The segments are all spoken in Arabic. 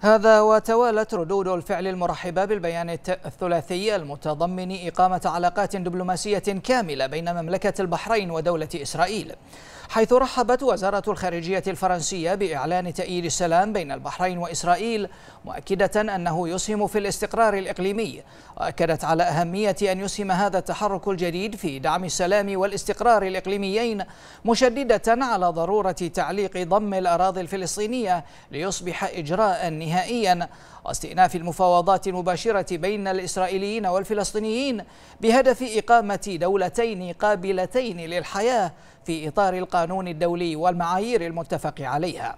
هذا وتوالت ردود الفعل المرحبة بالبيان الثلاثي المتضمن إقامة علاقات دبلوماسية كاملة بين مملكة البحرين ودولة إسرائيل حيث رحبت وزارة الخارجية الفرنسية بإعلان تأييد السلام بين البحرين وإسرائيل مؤكدة أنه يسهم في الاستقرار الإقليمي وأكدت على أهمية أن يسهم هذا التحرك الجديد في دعم السلام والاستقرار الإقليميين مشددة على ضرورة تعليق ضم الأراضي الفلسطينية ليصبح إجراء نهائي نهائيا واستئناف المفاوضات المباشرة بين الإسرائيليين والفلسطينيين بهدف إقامة دولتين قابلتين للحياة في إطار القانون الدولي والمعايير المتفق عليها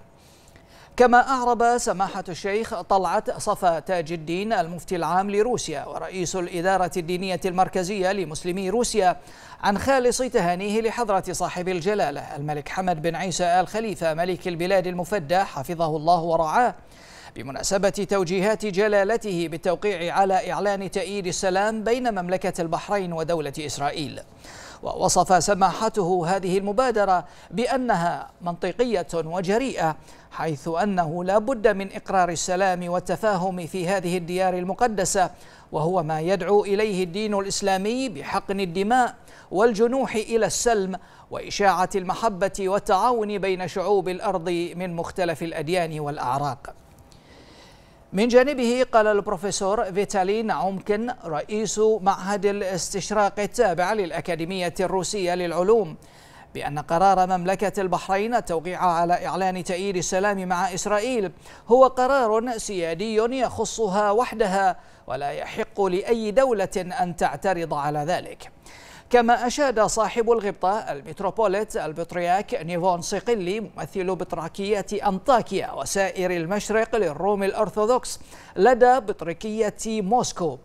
كما أعرب سماحة الشيخ طلعت صفا تاج الدين المفتي العام لروسيا ورئيس الإدارة الدينية المركزية لمسلمي روسيا عن خالص تهانيه لحضرة صاحب الجلالة الملك حمد بن عيسى آل خليفة ملك البلاد المفدى حفظه الله ورعاه بمناسبة توجيهات جلالته بالتوقيع على إعلان تأييد السلام بين مملكة البحرين ودولة إسرائيل ووصف سماحته هذه المبادرة بأنها منطقية وجريئة حيث أنه لا بد من إقرار السلام والتفاهم في هذه الديار المقدسة وهو ما يدعو إليه الدين الإسلامي بحقن الدماء والجنوح إلى السلم وإشاعة المحبة والتعاون بين شعوب الأرض من مختلف الأديان والأعراق من جانبه قال البروفيسور فيتالي نعومكن رئيس معهد الاستشراق التابع للأكاديمية الروسية للعلوم بأن قرار مملكة البحرين التوقيع على إعلان تأييد السلام مع إسرائيل هو قرار سيادي يخصها وحدها ولا يحق لأي دولة أن تعترض على ذلك كما أشاد صاحب الغبطة المتروبوليت البطرياك نيفون صقلي ممثل بطركية أنطاكيا وسائر المشرق للروم الأرثوذكس لدى بطركية موسكو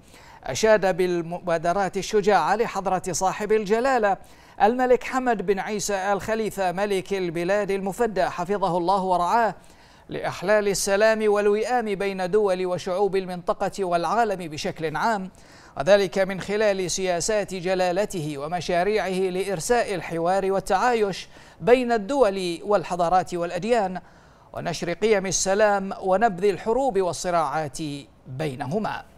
أشاد بالمبادرات الشجاعة لحضرة صاحب الجلالة الملك حمد بن عيسى الخليفة ملك البلاد المفدى حفظه الله ورعاه لإحلال السلام والوئام بين دول وشعوب المنطقة والعالم بشكل عام وذلك من خلال سياسات جلالته ومشاريعه لإرساء الحوار والتعايش بين الدول والحضارات والأديان ونشر قيم السلام ونبذ الحروب والصراعات بينهما